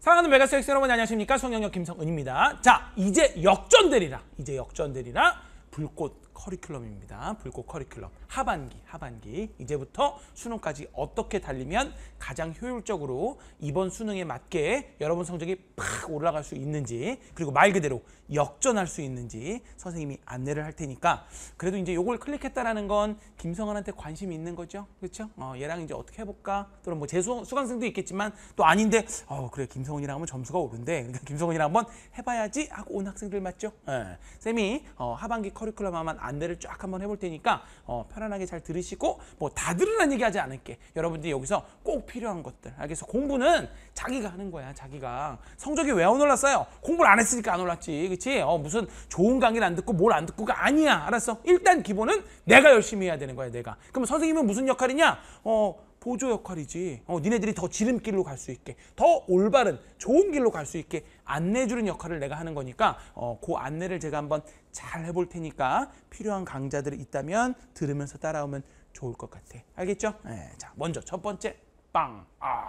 사랑하는 메가스 엑스 여러분 안녕하십니까? 성영역 김성은입니다. 자, 이제 역전되리라. 이제 역전되리라. 불꽃 커리큘럼입니다. 불꽃 커리큘럼. 하반기, 하반기. 이제부터 수능까지 어떻게 달리면 가장 효율적으로 이번 수능에 맞게 여러분 성적이 팍 올라갈 수 있는지 그리고 말 그대로 역전할 수 있는지 선생님이 안내를 할 테니까 그래도 이제 요걸 클릭했다라는 건 김성환한테 관심이 있는 거죠. 그렇죠? 어, 얘랑 이제 어떻게 해볼까? 또는 뭐 재수 수강생도 있겠지만 또 아닌데 어, 그래 김성훈이랑 하면 점수가 오른데 그러니까 김성훈이랑 한번 해봐야지 하고 온 학생들 맞죠? 예. 쌤이 어, 하반기 커리큘럼 하면 안 안내를 쫙 한번 해볼 테니까 어, 편안하게 잘 들으시고 뭐 다 들으라는 얘기하지 않을게. 여러분들이 여기서 꼭 필요한 것들. 알겠어? 공부는 자기가 하는 거야. 자기가. 성적이 왜 안 올랐어요? 공부를 안 했으니까 안 올랐지. 그치? 어, 무슨 좋은 강의를 안 듣고 뭘 안 듣고가 아니야. 알았어? 일단 기본은 내가 열심히 해야 되는 거야. 내가. 그럼 선생님은 무슨 역할이냐? 어, 보조 역할이지. 어, 니네들이 더 지름길로 갈 수 있게, 더 올바른 좋은 길로 갈 수 있게 안내해주는 역할을 내가 하는 거니까 어, 그 안내를 제가 한번 잘 해볼 테니까 필요한 강좌들이 있다면 들으면서 따라오면 좋을 것 같아. 알겠죠? 네, 자, 먼저 첫 번째 빵. 아.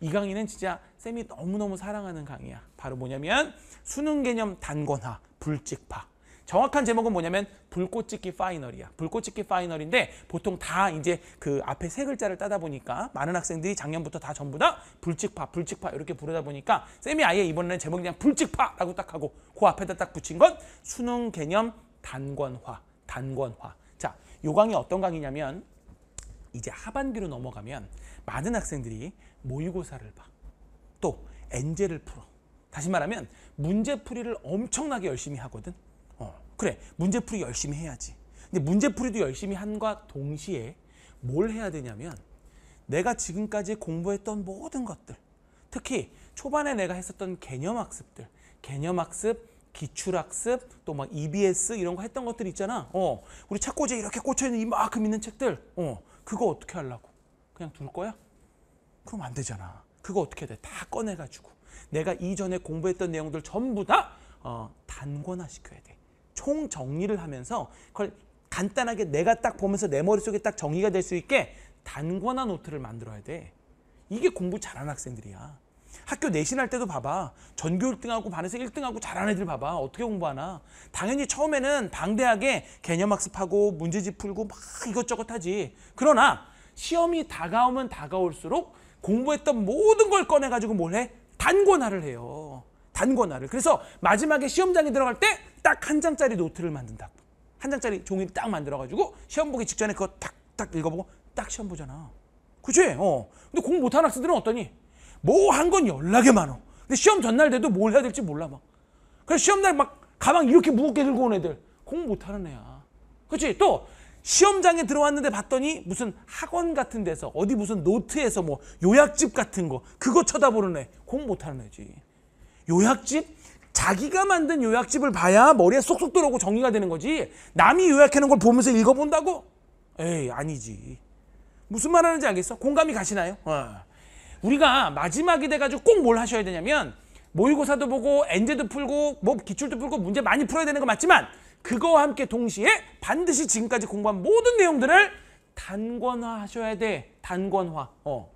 이 강의는 진짜 쌤이 너무너무 사랑하는 강의야. 바로 뭐냐면 수능 개념 단권화, 불직파. 정확한 제목은 뭐냐면 불꽃찍기 파이널이야. 불꽃찍기 파이널인데 보통 다 이제 그 앞에 세 글자를 따다 보니까 많은 학생들이 작년부터 다 전부 다 불찍파, 불찍파 이렇게 부르다 보니까 쌤이 아예 이번에는 제목이 그냥 불찍파라고 딱 하고 그 앞에다 딱 붙인 건 수능 개념 단권화, 단권화. 자, 요 강이 어떤 강이냐면 이제 하반기로 넘어가면 많은 학생들이 모의고사를 봐. 또 엔젤을 풀어. 다시 말하면 문제풀이를 엄청나게 열심히 하거든. 그래 문제풀이 열심히 해야지. 근데 문제풀이도 열심히 한과 동시에 뭘 해야 되냐면 내가 지금까지 공부했던 모든 것들 특히 초반에 내가 했었던 개념학습들 개념학습 기출학습 또막 뭐 EBS 이런 거 했던 것들 있잖아 어 우리 책꽂이에 이렇게 꽂혀있는 이만큼 있는 책들 어 그거 어떻게 하려고 그냥 둘 거야? 그럼 안 되잖아 그거 어떻게 해야 돼? 다 꺼내가지고 내가 이전에 공부했던 내용들 전부 다 어, 단권화 시켜야 돼총 정리를 하면서 그걸 간단하게 내가 딱 보면서 내 머릿속에 딱정의가될 수 있게 단권화 노트를 만들어야 돼. 이게 공부 잘하는 학생들이야. 학교 내신할 때도 봐봐. 전교 1등하고 반에서 1등하고 잘하는 애들 봐봐. 어떻게 공부하나. 당연히 처음에는 방대하게 개념 학습하고 문제집 풀고 막 이것저것 하지. 그러나 시험이 다가오면 다가올수록 공부했던 모든 걸 꺼내가지고 뭘 해? 단권화를 해요. 단권화를. 그래서 마지막에 시험장에 들어갈 때 딱 한 장짜리 노트를 만든다고. 한 장짜리 종이를 딱 만들어가지고 시험 보기 직전에 그거 딱딱 읽어보고 딱 시험 보잖아. 그치? 어. 근데 공 못하는 학생들은 어떠니? 뭐 한 건연락이 많어. 근데 시험 전날 돼도 뭘 해야 될지 몰라 막. 그래서 시험날 막 가방 이렇게 무겁게 들고 온 애들. 공 못하는 애야. 그치? 또 시험장에 들어왔는데 봤더니 무슨 학원 같은 데서 어디 무슨 노트에서 뭐 요약집 같은 거 그거 쳐다보는 애. 공 못하는 애지. 요약집? 자기가 만든 요약집을 봐야 머리에 쏙쏙 들어오고 정리가 되는 거지 남이 요약해놓은 걸 보면서 읽어본다고? 에이 아니지 무슨 말 하는지 알겠어? 공감이 가시나요? 어. 우리가 마지막이 돼가지고 꼭 뭘 하셔야 되냐면 모의고사도 보고 엔제도 풀고 뭐 기출도 풀고 문제 많이 풀어야 되는 거 맞지만 그거와 함께 동시에 반드시 지금까지 공부한 모든 내용들을 단권화 하셔야 돼 단권화 어.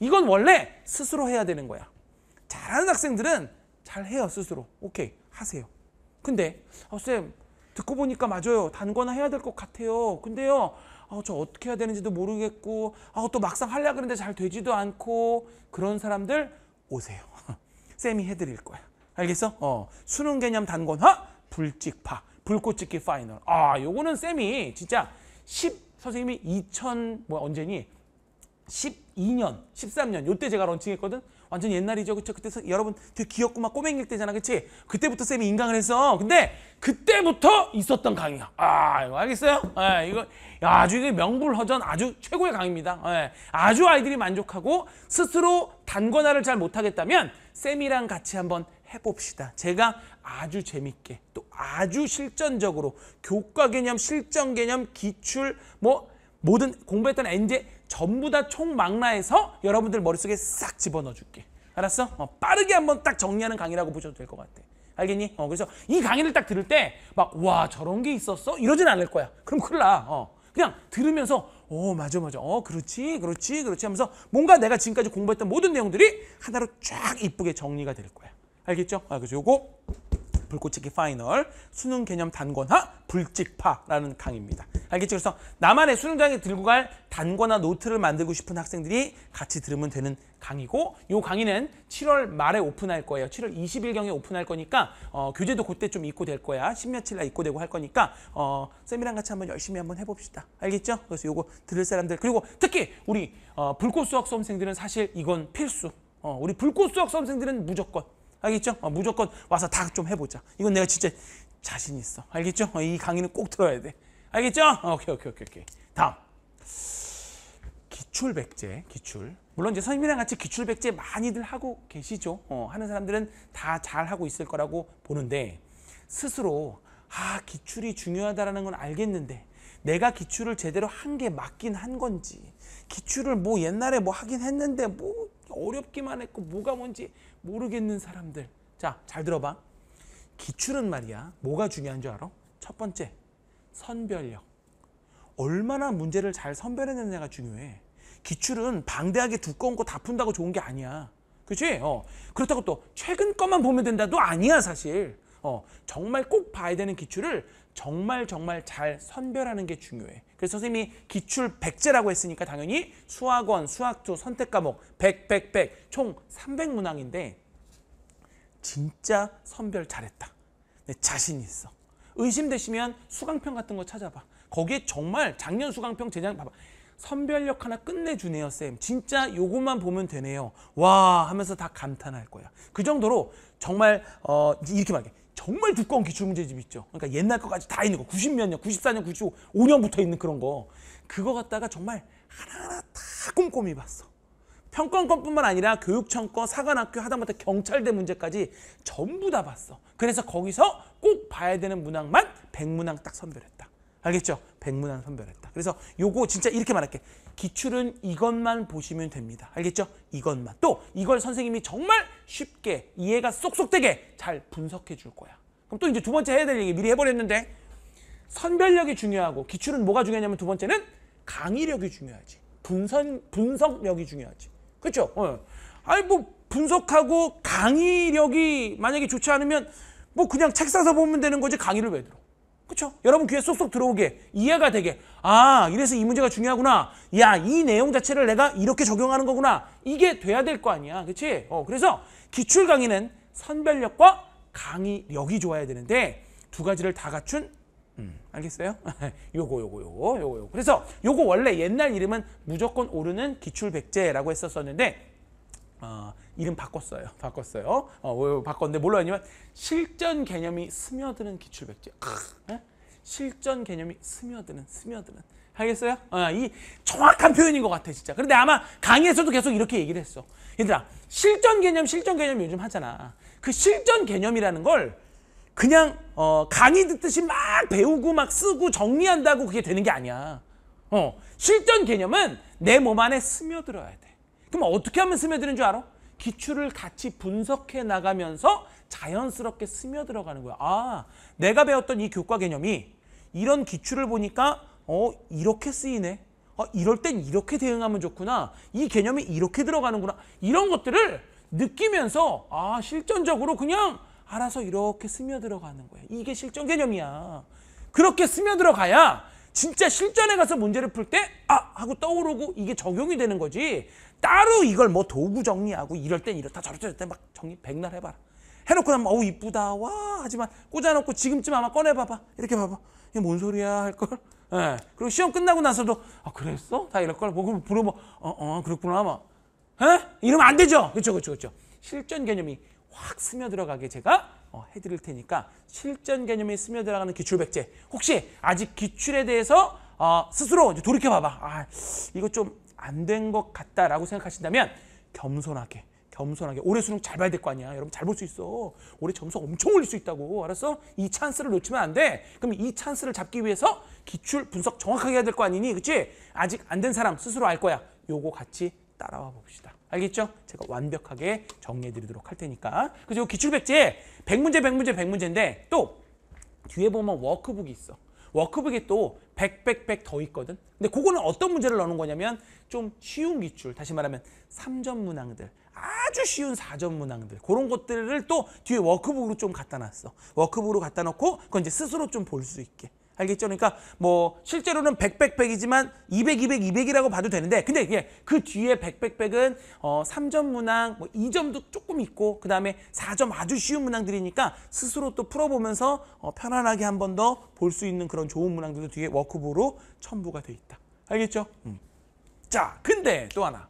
이건 원래 스스로 해야 되는 거야 잘하는 학생들은 잘 해요 스스로 오케이 하세요 근데 어, 쌤 듣고 보니까 맞아요 단거나 해야 될 것 같아요 근데요 어, 저 어떻게 해야 되는지도 모르겠고 어, 또 막상 하려 고하는데잘 되지도 않고 그런 사람들 오세요 쌤이 해드릴 거야 알겠어? 어, 수능 개념 단권화 불직파 불꽃찍기 파이널 아 요거는 쌤이 진짜 10 선생님이 2000뭐 언제니 12년 13년 요 때 제가 런칭했거든 완전 옛날이죠. 그쵸? 그때 여러분 되게 귀엽고 막 꼬맹일 때잖아. 그치? 그때부터 쌤이 인강을 해서. 근데 그때부터 있었던 강의야. 아, 이거 알겠어요? 예, 이거 아주 이게 명불허전 아주 최고의 강의입니다. 예, 아주 아이들이 만족하고 스스로 단권화를 잘 못하겠다면 쌤이랑 같이 한번 해봅시다. 제가 아주 재밌게 또 아주 실전적으로 교과 개념, 실전 개념, 기출 뭐 모든 공부했던 엔제 전부 다 총망라해서 여러분들 머릿속에 싹 집어넣어 줄게. 알았어? 어, 빠르게 한번 딱 정리하는 강의라고 보셔도 될 것 같아. 알겠니? 어, 그래서 이 강의를 딱 들을 때 막 와 저런 게 있었어? 이러진 않을 거야. 그럼 큰일 나. 어. 그냥 들으면서 어 맞아 맞아 어 그렇지 그렇지 그렇지 하면서 뭔가 내가 지금까지 공부했던 모든 내용들이 하나로 쫙 이쁘게 정리가 될 거야. 알겠죠? 아 그래서 요거 불꽃치기 파이널 수능 개념 단권화 불집파라는 강의입니다. 알겠죠? 그래서 나만의 수능장에 들고 갈 단권화 노트를 만들고 싶은 학생들이 같이 들으면 되는 강의고 이 강의는 7월 말에 오픈할 거예요. 7월 20일경에 오픈할 거니까 어, 교재도 그때 좀 입고 될 거야. 10며칠 날 입고 되고 할 거니까 어, 쌤이랑 같이 한번 열심히 한번 해봅시다. 알겠죠? 그래서 이거 들을 사람들 그리고 특히 우리 어, 불꽃 수학 수험생들은 사실 이건 필수. 어, 우리 불꽃 수학 수험생들은 무조건 알겠죠? 어, 무조건 와서 다 좀 해보자. 이건 내가 진짜 자신 있어. 알겠죠? 어, 이 강의는 꼭 들어야 돼. 알겠죠? 어, 오케이, 오케이, 오케이, 오케이. 다음. 기출 백제, 기출. 물론 이제 선생님이랑 같이 기출 백제 많이들 하고 계시죠. 어, 하는 사람들은 다 잘 하고 있을 거라고 보는데 스스로 아 기출이 중요하다는건 알겠는데 내가 기출을 제대로 한 게 맞긴 한 건지 기출을 뭐 옛날에 뭐 하긴 했는데 뭐 어렵기만 했고 뭐가 뭔지 모르겠는 사람들. 자, 잘 들어봐. 기출은 말이야. 뭐가 중요한 줄 알아? 첫 번째, 선별력. 얼마나 문제를 잘 선별해내느냐가 중요해. 기출은 방대하게 두꺼운 거 다 푼다고 좋은 게 아니야. 그치? 어. 그렇다고 또 최근 것만 보면 된다도 아니야, 사실. 어. 정말 꼭 봐야 되는 기출을 정말 정말 잘 선별하는 게 중요해. 그래서 선생님이 기출 백제라고 했으니까 당연히 수학원, 수학조 선택 과목 백, 백, 백총 삼백 문항인데 진짜 선별 잘했다. 내 자신 있어. 의심되시면 수강평 같은 거 찾아봐. 거기에 정말 작년 수강평 재작 봐봐. 선별력 하나 끝내주네요, 쌤. 진짜 요것만 보면 되네요. 와 하면서 다 감탄할 거야. 그 정도로 정말 어 이렇게 말해. 정말 두꺼운 기출문제집 있죠. 그러니까 옛날 거까지 다 있는 거. 90몇 년, 94년, 95년부터 있는 그런 거. 그거 갖다가 정말 하나하나 다 꼼꼼히 봤어. 평가권뿐만 아니라 교육청 거, 사관학교, 하다못해 경찰대 문제까지 전부 다 봤어. 그래서 거기서 꼭 봐야 되는 문항만 백문항 딱 선별했다. 알겠죠? 백문항 선별했다. 그래서 요거 진짜 이렇게 말할게. 기출은 이것만 보시면 됩니다. 알겠죠? 이것만. 또 이걸 선생님이 정말 쉽게 이해가 쏙쏙 되게 잘 분석해 줄 거야. 그럼 또 이제 두 번째 해야 될 얘기 미리 해버렸는데 선별력이 중요하고 기출은 뭐가 중요하냐면 두 번째는 강의력이 중요하지. 분선, 분석력이 중요하지. 그렇죠? 어. 아니 뭐 분석하고 강의력이 만약에 좋지 않으면 뭐 그냥 책 사서 보면 되는 거지 강의를 왜 들어? 그렇죠? 여러분 귀에 쏙쏙 들어오게 이해가 되게 아 이래서 이 문제가 중요하구나 야 이 내용 자체를 내가 이렇게 적용하는 거구나 이게 돼야 될 거 아니야 그치 어, 그래서 기출 강의는 선별력과 강의력이 좋아야 되는데 두 가지를 다 갖춘 음, 알겠어요? 요거 요거 요거 요거 요거 그래서 요거 원래 옛날 이름은 무조건 오르는 기출백제라고 했었었는데 어, 이름 바꿨어요. 바꿨어요. 어, 뭐 바꿨는데 뭘로 했냐면 실전 개념이 스며드는 기출백지. 아, 예? 실전 개념이 스며드는 스며드는. 알겠어요? 아, 이 정확한 표현인 것 같아 진짜. 그런데 아마 강의에서도 계속 이렇게 얘기를 했어. 얘들아 실전 개념 실전 개념 요즘 하잖아. 그 실전 개념이라는 걸 그냥 어, 강의 듣듯이 막 배우고 막 쓰고 정리한다고 그게 되는 게 아니야. 어, 실전 개념은 내 몸 안에 스며들어야 돼. 그럼 어떻게 하면 스며드는 줄 알아? 기출을 같이 분석해 나가면서 자연스럽게 스며들어가는 거야. 아, 내가 배웠던 이 교과 개념이 이런 기출을 보니까 어 이렇게 쓰이네. 어, 이럴 땐 이렇게 대응하면 좋구나. 이 개념이 이렇게 들어가는구나. 이런 것들을 느끼면서 아 실전적으로 그냥 알아서 이렇게 스며들어가는 거야. 이게 실전 개념이야. 그렇게 스며들어가야 진짜 실전에 가서 문제를 풀 때 아 하고 떠오르고 이게 적용이 되는 거지 따로 이걸 뭐 도구 정리하고 이럴 땐 이렇다 저럴 땐 저렇다 막 정리 백날 해봐라. 해놓고 나면 어우 이쁘다 와 하지만 꽂아놓고 지금쯤 아마 꺼내봐봐 이렇게 봐봐 이게 뭔 소리야 할걸 예. 그리고 시험 끝나고 나서도 아 그랬어? 다 이럴걸 뭐 그럼 부르면 어어 어, 어 그렇구나 아마 예? 이러면 안 되죠 그렇죠 그렇죠 그렇죠 실전 개념이 확 스며들어가게 제가 어, 해드릴 테니까 실전 개념이 스며들어가는 기출백제 혹시 아직 기출에 대해서 어, 스스로 이제 돌이켜봐봐 아 이거 좀 안된것 같다라고 생각하신다면 겸손하게 겸손하게 올해 수능 잘 봐야 될 거 아니야. 여러분 잘 볼 수 있어. 올해 점수 엄청 올릴 수 있다고. 알았어? 이 찬스를 놓치면 안 돼. 그럼 이 찬스를 잡기 위해서 기출 분석 정확하게 해야 될 거 아니니. 그치? 아직 안 된 사람 스스로 알 거야. 요거 같이 따라와 봅시다. 알겠죠? 제가 완벽하게 정리해 드리도록 할 테니까. 그리고 기출 백제 100문제 100문제 100문제인데 또 뒤에 보면 워크북이 있어. 워크북이 또 100, 100, 100더 있거든. 근데 그거는 어떤 문제를 넣는 거냐면 좀 쉬운 기출, 다시 말하면 3점 문항들, 아주 쉬운 4점 문항들 그런 것들을 또 뒤에 워크북으로 좀 갖다 놨어. 워크북으로 갖다 놓고 그건 이제 스스로 좀 볼 수 있게. 알겠죠? 그러니까 뭐 실제로는 100, 100, 100이지만 200, 200, 200이라고 봐도 되는데 근데 예, 그 뒤에 100, 100, 100은 어, 3점 문항 뭐 2점도 조금 있고 그 다음에 4점 아주 쉬운 문항들이니까 스스로 또 풀어보면서 어, 편안하게 한 번 더 볼 수 있는 그런 좋은 문항들도 뒤에 워크부로 첨부가 돼 있다. 알겠죠? 음. 자, 근데 또 하나.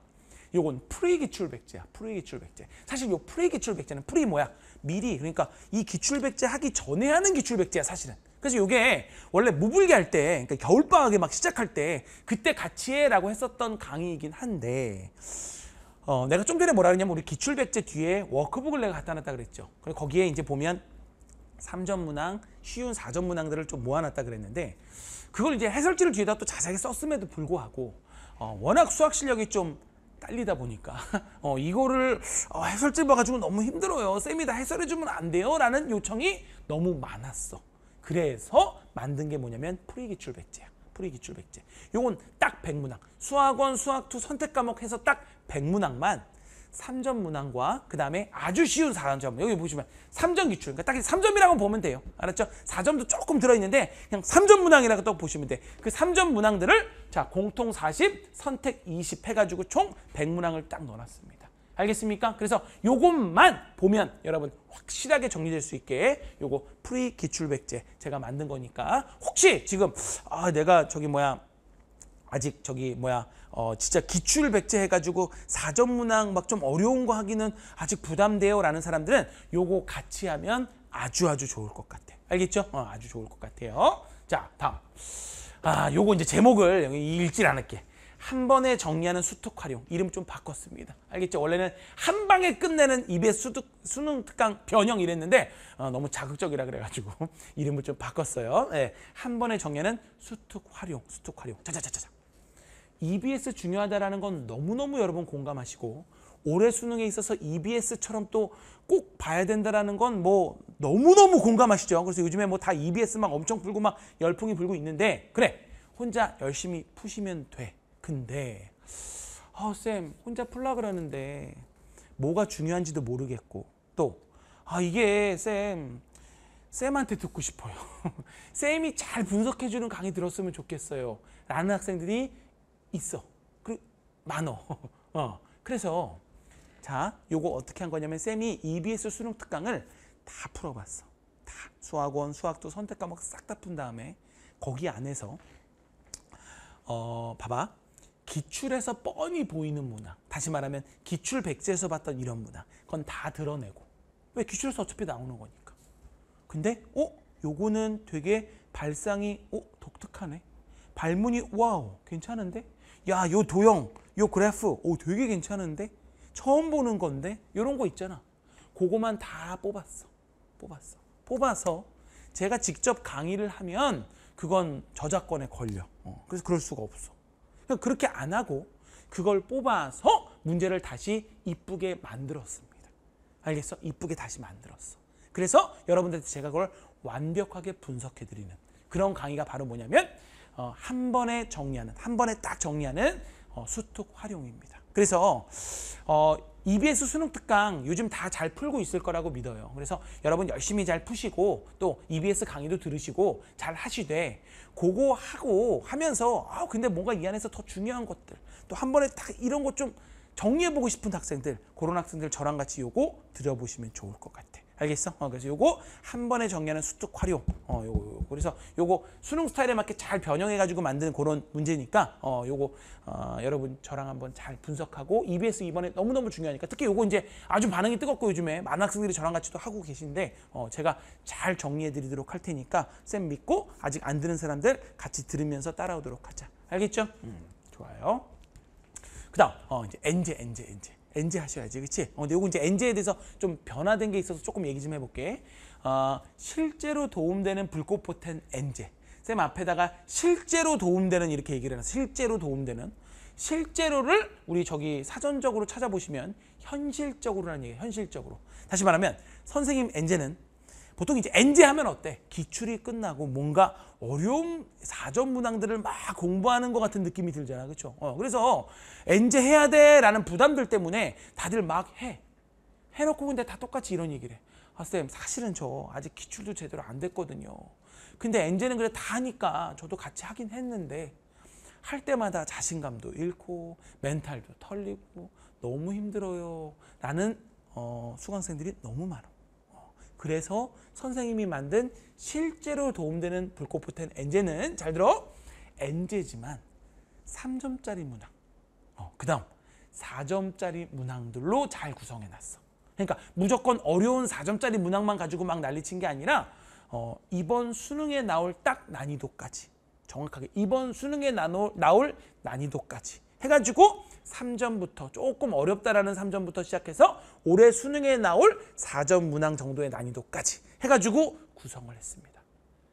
요건 프리기출 백제야. 프리기출 백제. 사실 요 프리기출 백제는 프리 뭐야? 미리 그러니까 이 기출 백제 하기 전에 하는 기출 백제야 사실은. 그래서 이게 원래 무불기 할 때, 그러니까 겨울방학에 막 시작할 때 그때 같이 해라고 했었던 강의이긴 한데 어, 내가 좀 전에 뭐라 그랬냐면 우리 기출백제 뒤에 워크북을 내가 갖다 놨다 그랬죠. 그리고 거기에 이제 보면 3점 문항, 쉬운 4점 문항들을 좀 모아놨다 그랬는데 그걸 이제 해설지를 뒤에다 또 자세하게 썼음에도 불구하고 어, 워낙 수학 실력이 좀 딸리다 보니까 어, 이거를 어, 해설지 봐가지고 너무 힘들어요. 쌤이 다 해설해주면 안 돼요. 라는 요청이 너무 많았어. 그래서 만든 게 뭐냐면 프리기출백제야. 프리기출백제. 요건 딱백문학 수학원, 수학2 선택 과목 해서 딱백문학만 3점 문항과 그 다음에 아주 쉬운 4점. 여기 보시면 3점 기출. 그러니까 딱 3점이라고 보면 돼요. 알았죠? 4점도 조금 들어있는데 그냥 3점 문항이라고 또 보시면 돼. 그 3점 문항들을 자 공통 40, 선택 20 해가지고 총 100문항을 딱 넣어놨습니다. 알겠습니까? 그래서 요것만 보면 여러분 확실하게 정리될 수 있게 요거 프리 기출백제 제가 만든 거니까 혹시 지금 아 내가 저기 뭐야 아직 저기 뭐야 어 진짜 기출 백제 해가지고 사전 문항 막 좀 어려운 거 하기는 아직 부담돼요 라는 사람들은 요거 같이 하면 아주 아주 좋을 것 같아 알겠죠? 어, 아주 좋을 것 같아요 자 다음 아 요거 이제 제목을 읽질 않을게 한 번에 정리하는 수특 활용 이름 좀 바꿨습니다. 알겠죠? 원래는 한 방에 끝내는 입의 수득 수능 특강 변형 이랬는데 어, 너무 자극적이라 그래가지고 이름을 좀 바꿨어요. 예, 한 번에 정리하는 수특 활용, 수특 활용. 자자자자자. EBS 중요하다라는 건 너무너무 여러분 공감하시고 올해 수능에 있어서 EBS처럼 또 꼭 봐야 된다라는 건 뭐 너무너무 공감하시죠. 그래서 요즘에 뭐 다 EBS 막 엄청 불고 막 열풍이 불고 있는데 그래 혼자 열심히 푸시면 돼. 근데 아, 쌤 혼자 풀라 그러는데 뭐가 중요한지도 모르겠고 또 아, 이게 쌤 쌤한테 듣고 싶어요. 쌤이 잘 분석해 주는 강의 들었으면 좋겠어요. 라는 학생들이 있어. 그리고 많어. 어. 그래서 자, 요거 어떻게 한 거냐면 쌤이 EBS 수능 특강을 다 풀어봤어. 다 수학원, 수학도 선택 과목 싹 다 푼 다음에 거기 안에서 어, 봐봐. 기출에서 뻔히 보이는 문화 다시 말하면 기출 백제에서 봤던 이런 문화 그건 다 드러내고 왜 기출에서 어차피 나오는 거니까 근데 어? 요거는 되게 발상이 어? 독특하네 발문이 와우 괜찮은데 야요 도형 요 그래프 오 되게 괜찮은데 처음 보는 건데 요런 거 있잖아 그거만 다 뽑았어 뽑았어 뽑아서 제가 직접 강의를 하면 그건 저작권에 걸려 어, 그래서 그럴 수가 없어 그냥 그렇게 안 하고 그걸 뽑아서 문제를 다시 이쁘게 만들었습니다. 알겠어? 이쁘게 다시 만들었어. 그래서 여러분들한테 제가 그걸 완벽하게 분석해드리는 그런 강의가 바로 뭐냐면 어, 한 번에 정리하는, 한 번에 딱 정리하는 어, 수특 활용입니다. 그래서 어, EBS 수능 특강 요즘 다 잘 풀고 있을 거라고 믿어요. 그래서 여러분 열심히 잘 푸시고 또 EBS 강의도 들으시고 잘 하시되 그거 하고 하면서 아 근데 뭔가 이 안에서 더 중요한 것들 또 한 번에 딱 이런 것 좀 정리해보고 싶은 학생들 그런 학생들 저랑 같이 요거 들어보시면 좋을 것 같아요. 알겠어? 어, 그래서 요거 한 번에 정리하는 수특 활용. 어, 요거, 요거. 그래서 요거 수능 스타일에 맞게 잘 변형해가지고 만드는 그런 문제니까, 어, 요거, 어, 여러분 저랑 한번 잘 분석하고 EBS 이번에 너무너무 중요하니까 특히 요거 이제 아주 반응이 뜨겁고 요즘에 많은 학생들이 저랑 같이도 하고 계신데, 어, 제가 잘 정리해드리도록 할 테니까 쌤 믿고 아직 안 들은 사람들 같이 들으면서 따라오도록 하자. 알겠죠? 음, 좋아요. 그 다음, 어, 이제 엔제, 엔제, 엔제. 엔제 하셔야지, 그치? 어, 근데 요거 이제 엔제에 대해서 좀 변화된 게 있어서 조금 얘기 좀 해볼게. 어, 실제로 도움되는 불꽃포텐 엔제. 쌤 앞에다가 실제로 도움되는 이렇게 얘기를 해서 실제로 도움되는. 실제로를 우리 저기 사전적으로 찾아보시면 현실적으로라는 얘기예요. 현실적으로. 다시 말하면 선생님 엔제는 보통 이제 엔제 하면 어때? 기출이 끝나고 뭔가 어려운 사전 문항들을 막 공부하는 것 같은 느낌이 들잖아. 그렇죠? 어, 그래서 엔제 해야 돼라는 부담들 때문에 다들 막 해. 해놓고 근데 다 똑같이 이런 얘기를 해. 아, 쌤, 사실은 저 아직 기출도 제대로 안 됐거든요. 근데 엔제는 그래 다 하니까 저도 같이 하긴 했는데 할 때마다 자신감도 잃고 멘탈도 털리고 너무 힘들어요. 라는 어, 수강생들이 너무 많아. 그래서 선생님이 만든 실제로 도움되는 불꽃포텐 엔제는 잘 들어 엔제지만 3점짜리 문항 어, 그 다음 4점짜리 문항들로 잘 구성해놨어 그러니까 무조건 어려운 4점짜리 문항만 가지고 막 난리친 게 아니라 어, 이번 수능에 나올 딱 난이도까지 정확하게 이번 수능에 나올 난이도까지 해가지고 3점부터 조금 어렵다라는 3점부터 시작해서 올해 수능에 나올 4점 문항 정도의 난이도까지 해가지고 구성을 했습니다.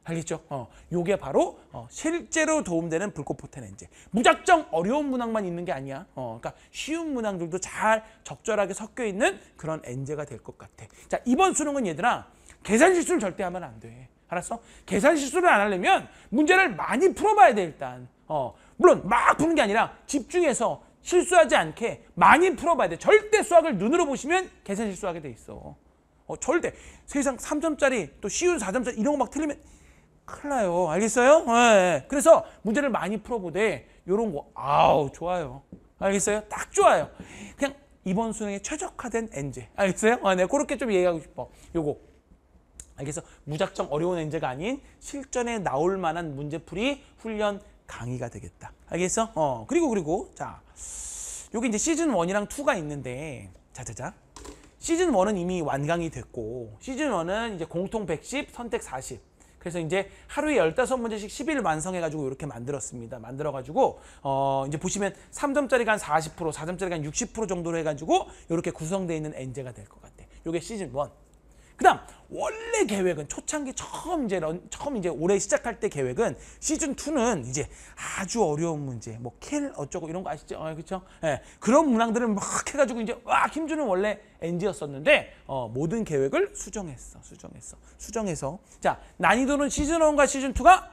알겠죠? 어, 요게 바로 어, 실제로 도움되는 불꽃포텐 엔젤. 무작정 어려운 문항만 있는 게 아니야. 어, 그러니까 쉬운 문항들도 잘 적절하게 섞여 있는 그런 엔젤가 될 것 같아. 자, 이번 수능은 얘들아 계산 실수를 절대 하면 안 돼. 알았어? 계산 실수를 안 하려면 문제를 많이 풀어봐야 돼 일단. 어, 물론 막 푸는 게 아니라 집중해서 실수하지 않게 많이 풀어봐야 돼. 절대 수학을 눈으로 보시면 계산 실수하게 돼 있어. 어, 절대. 세상 3점짜리 또 쉬운 4점짜리 이런 거 막 틀리면 큰일 나요. 알겠어요? 네. 그래서 문제를 많이 풀어보되 이런 거 아우 좋아요. 알겠어요? 딱 좋아요. 그냥 이번 수능에 최적화된 엔제. 알겠어요? 아, 네. 그렇게 좀 얘기하고 싶어. 요거. 알겠어? 무작정 어려운 엔제가 아닌 실전에 나올 만한 문제풀이 훈련 강의가 되겠다. 알겠어? 어, 그리고 그리고 자. 여기 이제 시즌 1이랑 2가 있는데 자자자. 시즌 1은 이미 완강이 됐고 시즌 1은 이제 공통 110, 선택 40. 그래서 이제 하루에 15문제씩 10일 완성해 가지고 이렇게 만들었습니다. 만들어 가지고 어 이제 보시면 3점짜리가 한 40%, 4점짜리가 한60% 정도로 해 가지고 이렇게 구성되어 있는 엔제가 될 것 같아. 요게 시즌 1. 그다음 원래 계획은 초창기 처음 이제 런, 처음 이제 올해 시작할 때 계획은 시즌 2는 이제 아주 어려운 문제 뭐 켈 어쩌고 이런 거 아시죠? 어, 그렇죠? 예. 그런 문항들은 막 해가지고 이제 와 김준은 원래 엔지였었는데 어, 모든 계획을 수정했어, 수정했어, 수정해서 자 난이도는 시즌 1과 시즌 2가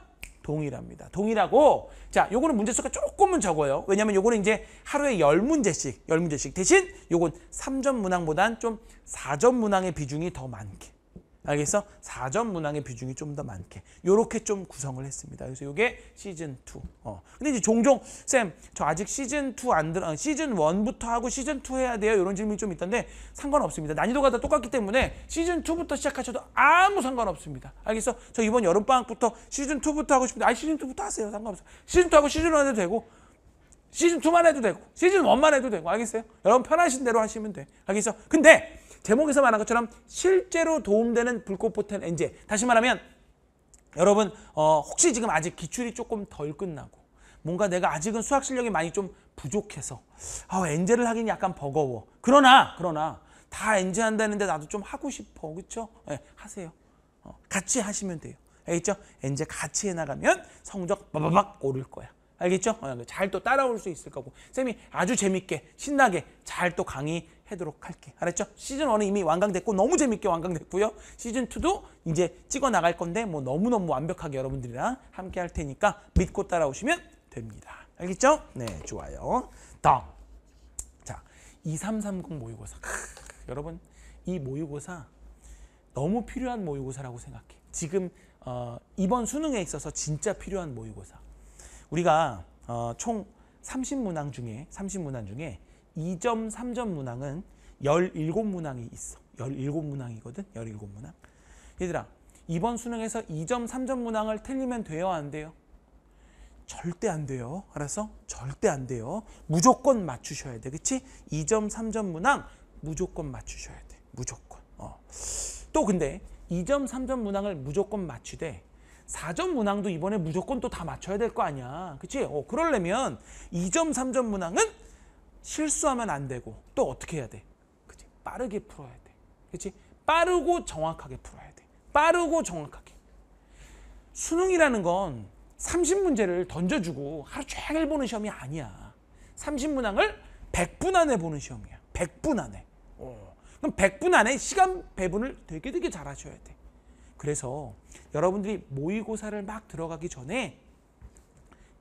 동일합니다. 동일하고 자, 요거는 문제 수가 조금은 적어요. 왜냐면 요거는 이제 하루에 10문제씩, 10문제씩. 대신 요건 3점 문항보단 좀 4점 문항의 비중이 더 많게. 알겠어? 사전 문항의 비중이 좀 더 많게 요렇게 좀 구성을 했습니다. 그래서 요게 시즌 2. 어. 근데 이제 종종 쌤저 아직 시즌 2 안 들어 시즌 1부터 하고 시즌 2 해야 돼요. 요런 질문이 좀 있던데 상관없습니다. 난이도가 다 똑같기 때문에 시즌 2부터 시작하셔도 아무 상관없습니다. 알겠어? 저 이번 여름 방학부터 시즌 2부터 하고 싶은데 아 시즌 2부터 하세요. 상관없어. 시즌 2 하고 시즌 1 해도 되고 시즌 2만 해도 되고 시즌 1만 해도 되고 알겠어요? 여러분 편하신 대로 하시면 돼. 알겠어? 근데 제목에서 말한 것처럼 실제로 도움되는 불꽃포텐 엔제 다시 말하면 여러분 어, 혹시 지금 아직 기출이 조금 덜 끝나고 뭔가 내가 아직은 수학 실력이 많이 좀 부족해서 아, 엔제를 하긴 약간 버거워 그러나 그러나 다 엔제한다는데 나도 좀 하고 싶어 그쵸죠 네, 예, 하세요 어, 같이 하시면 돼요 알겠죠? 엔제 같이 해나가면 성적 바바박 오를 거야 알겠죠? 어, 잘또 따라올 수 있을 거고 쌤이 아주 재밌게 신나게 잘 또 강의 해도록 할게. 알았죠? 시즌 1은 이미 완강됐고 너무 재밌게 완강됐고요. 시즌 2도 이제 찍어 나갈 건데 뭐 너무너무 완벽하게 여러분들이랑 함께 할 테니까 믿고 따라오시면 됩니다. 알겠죠? 네, 좋아요. 다음. 자, 2330 모의고사. 크, 여러분, 이 모의고사 너무 필요한 모의고사라고 생각해. 지금 어, 이번 수능에 있어서 진짜 필요한 모의고사. 우리가 어, 총 30문항 중에 30문항 중에 2점, 3점 문항은 17문항이 있어. 17문항이거든. 17문항. 얘들아, 이번 수능에서 2점, 3점 문항을 틀리면 돼요? 안 돼요? 절대 안 돼요. 알았어? 절대 안 돼요. 무조건 맞추셔야 돼. 그치? 2점, 3점 문항 무조건 맞추셔야 돼. 무조건. 어. 또 근데 2점, 3점 문항을 무조건 맞추되 4점 문항도 이번에 무조건 또 다 맞춰야 될 거 아니야. 그치? 어, 그러려면 2점, 3점 문항은 실수하면 안 되고 또 어떻게 해야 돼? 그치? 빠르게 풀어야 돼. 그치? 빠르고 정확하게 풀어야 돼. 빠르고 정확하게. 수능이라는 건 30문제를 던져주고 하루 종일 보는 시험이 아니야. 30문항을 100분 안에 보는 시험이야. 100분 안에. 어. 그럼 100분 안에 시간 배분을 되게 되게 잘 하셔야 돼. 그래서 여러분들이 모의고사를 막 들어가기 전에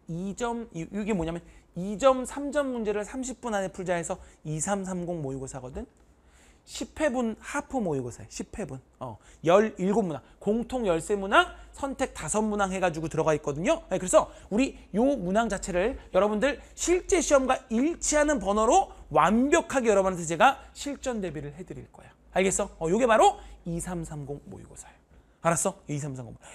2점 이게 뭐냐면 2점, 3점 문제를 30분 안에 풀자 해서 2330 모의고사거든. 10회분 하프 모의고사에 10회분. 어, 17문항, 공통 13문항, 선택 5문항 해가지고 들어가 있거든요. 네, 그래서 우리 요 문항 자체를 여러분들 실제 시험과 일치하는 번호로 완벽하게 여러분한테 제가 실전 대비를 해드릴 거야. 알겠어? 어, 요게 바로 2330 모의고사예요. 알았어? 2330 모의고사.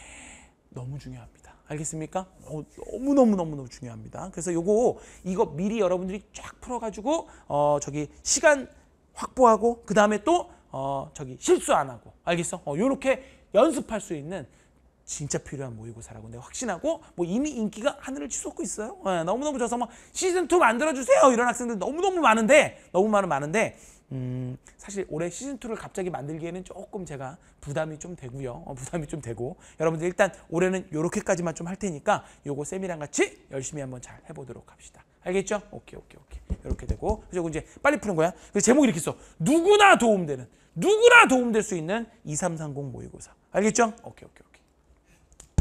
너무 중요합니다. 알겠습니까? 어, 너무너무너무너무 중요합니다. 그래서 요거 이거 미리 여러분들이 쫙 풀어가지고 어, 저기 시간 확보하고 그 다음에 또 어, 저기 실수 안 하고 알겠어? 어, 요렇게 연습할 수 있는 진짜 필요한 모의고사라고 내가 확신하고 뭐 이미 인기가 하늘을 치솟고 있어요. 네, 너무너무 저서 뭐 시즌2 만들어주세요 이런 학생들 너무너무 많은데 너무 많은 많은데 음, 사실 올해 시즌2를 갑자기 만들기에는 조금 제가 부담이 좀 되고요. 어, 부담이 좀 되고 여러분들 일단 올해는 이렇게까지만 좀 할 테니까 요거 쌤이랑 같이 열심히 한번 잘 해보도록 합시다. 알겠죠? 오케이 오케이 오케이 이렇게 되고 그리고 이제 빨리 푸는 거야. 그래서 제목이 이렇게 써. 누구나 도움되는 누구나 도움될 수 있는 2330 모의고사. 알겠죠? 오케이 오케이.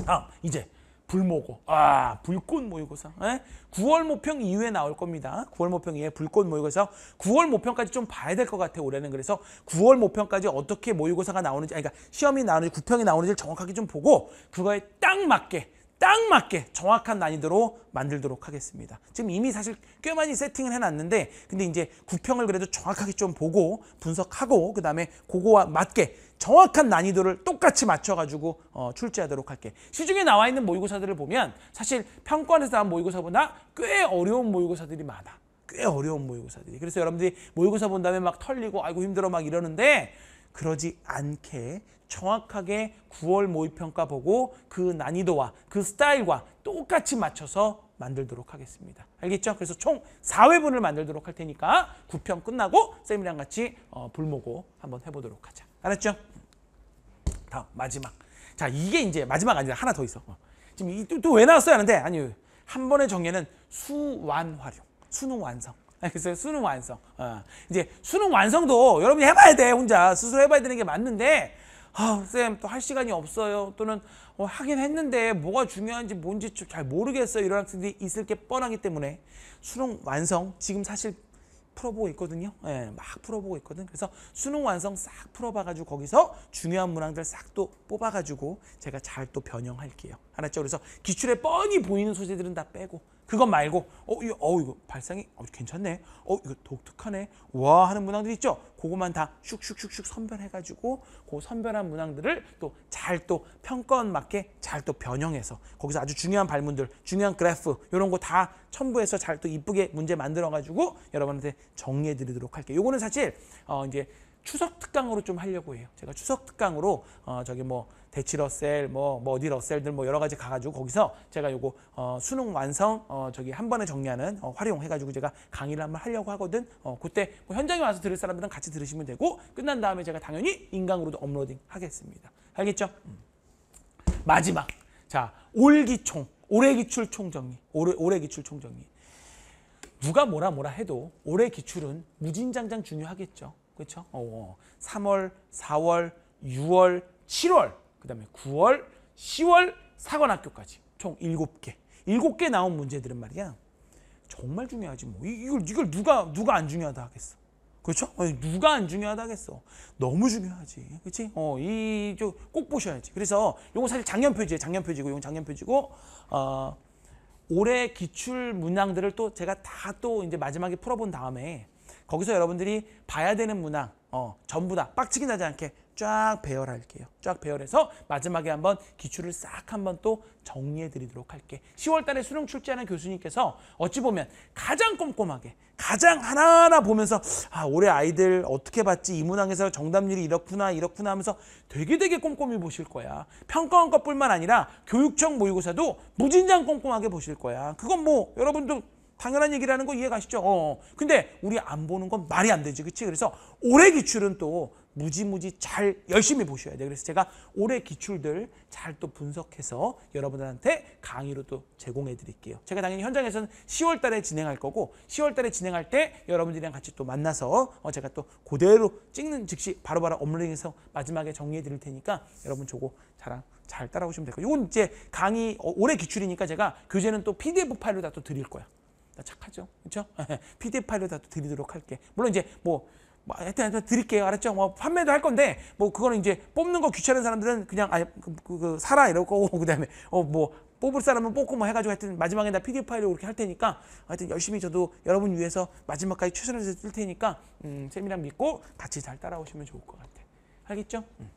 다음 이제 불모고 아 불꽃 모의고사 에? 예? 9월 모평 이후에 나올 겁니다 9월 모평 이후에 불꽃 모의고사 9월 모평까지 좀 봐야 될 것 같아요 올해는 그래서 9월 모평까지 어떻게 모의고사가 나오는지 아니, 그러니까 시험이 나오는지 구평이 나오는지를 정확하게 좀 보고 그거에 딱 맞게 딱 맞게 정확한 난이도로 만들도록 하겠습니다. 지금 이미 사실 꽤 많이 세팅을 해놨는데 근데 이제 구평을 그래도 정확하게 좀 보고 분석하고 그 다음에 그거와 맞게 정확한 난이도를 똑같이 맞춰가지고 어, 출제하도록 할게. 시중에 나와 있는 모의고사들을 보면 사실 평권에서 나온 모의고사보다 꽤 어려운 모의고사들이 많아. 꽤 어려운 모의고사들이. 그래서 여러분들이 모의고사 본 다음에 막 털리고 아이고 힘들어 막 이러는데 그러지 않게 정확하게 9월 모의평가 보고 그 난이도와 그 스타일과 똑같이 맞춰서 만들도록 하겠습니다. 알겠죠? 그래서 총 4회분을 만들도록 할 테니까 9편 끝나고 쌤이랑 같이 어, 불모고 한번 해보도록 하자. 알았죠? 다음 마지막. 자 이게 이제 마지막 아니라 하나 더 있어. 어. 지금 또 왜 나왔어요 하는데 아니 한 번의 정예는 수완 활용, 수능 완성. 알겠어요? 아, 수능 완성. 어. 이제 수능 완성도 여러분이 해봐야 돼 혼자 스스로 해봐야 되는 게 맞는데 아, 쌤, 또 할 시간이 없어요. 또는 어, 하긴 했는데 뭐가 중요한지 뭔지 잘 모르겠어요. 이런 학생들이 있을 게 뻔하기 때문에 수능 완성 지금 사실 풀어보고 있거든요. 예, 막 풀어보고 있거든. 그래서 수능 완성 싹 풀어봐가지고 거기서 중요한 문항들 싹 또 뽑아가지고 제가 잘 또 변형할게요. 알았죠? 그래서 기출에 뻔히 보이는 소재들은 다 빼고 그것 말고 어, 이거, 어, 이거 발상이 어, 괜찮네. 어, 이거 독특하네. 와 하는 문항들 있죠? 그것만 다 슉슉슉슉 선별해가지고 그 선별한 문항들을 또 잘 또 평가원 맞게 잘 또 변형해서 거기서 아주 중요한 발문들, 중요한 그래프 이런 거 다 첨부해서 잘 또 이쁘게 문제 만들어가지고 여러분한테 정리해드리도록 할게요. 요거는 사실 어, 이제 추석 특강으로 좀 하려고 해요. 제가 추석 특강으로 어, 저기 뭐 대치 러셀, 뭐, 뭐 어디 러셀들 뭐 여러 가지 가가지고 거기서 제가 요거 어, 수능 완성 어, 저기 한 번에 정리하는 어, 활용해가지고 제가 강의를 한 번 하려고 하거든. 어, 그때 뭐 현장에 와서 들을 사람들은 같이 들으시면 되고 끝난 다음에 제가 당연히 인강으로도 업로딩 하겠습니다. 알겠죠? 음. 마지막. 자, 올기총. 올해 기출 총정리. 올해, 올해 기출 총정리. 누가 뭐라 뭐라 해도 올해 기출은 무진장장 중요하겠죠. 그렇죠? 어, 3월, 어. 4월, 6월, 7월 그 다음에 9월, 10월 사관학교까지 총 7개. 7개 나온 문제들은 말이야. 정말 중요하지 뭐. 이걸, 이걸 누가, 누가 안 중요하다 하겠어. 그렇죠? 어, 누가 안 중요하다 하겠어. 너무 중요하지. 그렇지? 어, 이, 저, 꼭 보셔야지. 그래서 요거 사실 작년 표지에 작년 표지고, 요건 작년 표지고, 어, 올해 기출 문항들을 또 제가 다 또 이제 마지막에 풀어본 다음에 거기서 여러분들이 봐야 되는 문항, 어, 전부 다 빡치긴 하지 않게 쫙 배열할게요. 쫙 배열해서 마지막에 한번 기출을 싹 한번 또 정리해 드리도록 할게. 10월 달에 수능 출제하는 교수님께서 어찌 보면 가장 꼼꼼하게 가장 하나하나 보면서 아, 올해 아이들 어떻게 봤지? 이 문항에서 정답률이 이렇구나 이렇구나 하면서 되게 되게 꼼꼼히 보실 거야. 평가원 것뿐만 아니라 교육청 모의고사도 무진장 꼼꼼하게 보실 거야. 그건 뭐 여러분도 당연한 얘기라는 거 이해 가시죠? 어, 어. 근데 우리 안 보는 건 말이 안 되지. 그치? 그래서 올해 기출은 또 무지무지 잘 열심히 보셔야 돼요. 그래서 제가 올해 기출들 잘 또 분석해서 여러분들한테 강의로 또 제공해 드릴게요. 제가 당연히 현장에서는 10월 달에 진행할 거고 10월 달에 진행할 때 여러분들이랑 같이 또 만나서 어, 제가 또 그대로 찍는 즉시 바로바로 업로딩해서 마지막에 정리해 드릴 테니까 여러분 저거 자랑 잘 따라오시면 될 거예요. 이건 이제 강의 어, 올해 기출이니까 제가 교재는 또 PDF 파일로 다 또 드릴 거야. 나 착하죠? 그렇죠? PDF 파일로 다 또 드리도록 할게. 물론 이제 뭐뭐 하여튼, 하여튼 드릴게요. 알았죠? 뭐 판매도 할 건데 뭐 그거는 이제 뽑는 거 귀찮은 사람들은 그냥 아예 그, 그, 그, 사라 이러고 그다음에 어 뭐 뽑을 사람은 뽑고 뭐 해가지고 하여튼 마지막에 나 PDF 파일로 그렇게 할 테니까 하여튼 열심히 저도 여러분 위해서 마지막까지 최선을 다해서 쓸 테니까 음, 세미랑 믿고 같이 잘 따라오시면 좋을 것 같아. 알겠죠? 음.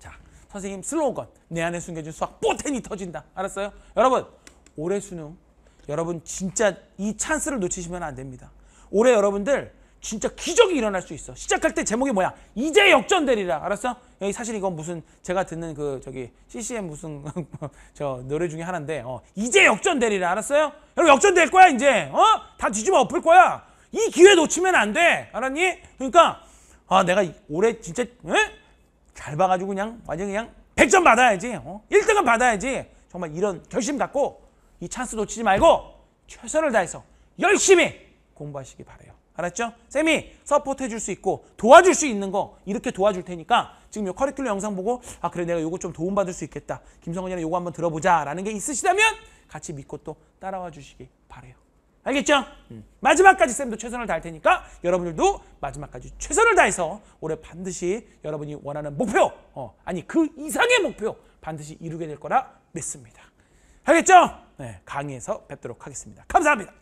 자 선생님 슬로건 내 안에 숨겨진 수학 뽀텐이 터진다. 알았어요? 여러분 올해 수능 여러분 진짜 이 찬스를 놓치시면 안 됩니다. 올해 여러분들 진짜 기적이 일어날 수 있어. 시작할 때 제목이 뭐야? 이제 역전되리라. 알았어? 사실 이건 무슨 제가 듣는 그 저기 CCM 무슨 저 노래 중에 하나인데 어, 이제 역전되리라. 알았어요? 여러분 역전될 거야 이제. 어? 다 뒤집어 엎을 거야. 이 기회 놓치면 안 돼. 알았니? 그러니까 아 내가 올해 진짜 에? 예? 잘 봐가지고 그냥 완전 그냥 100점 받아야지. 어? 1등은 받아야지. 정말 이런 결심 갖고 이 찬스 놓치지 말고 최선을 다해서 열심히 공부하시기 바래요. 알았죠? 쌤이 서포트 해줄 수 있고 도와줄 수 있는 거 이렇게 도와줄 테니까 지금 요 커리큘럼 영상 보고 아 그래 내가 요거 좀 도움받을 수 있겠다. 김성근이랑 요거 한번 들어보자 라는 게 있으시다면 같이 믿고 또 따라와 주시기 바래요. 알겠죠? 음. 마지막까지 쌤도 최선을 다할 테니까 여러분들도 마지막까지 최선을 다해서 올해 반드시 여러분이 원하는 목표 어, 아니 그 이상의 목표 반드시 이루게 될 거라 믿습니다. 알겠죠? 네, 강의에서 뵙도록 하겠습니다. 감사합니다.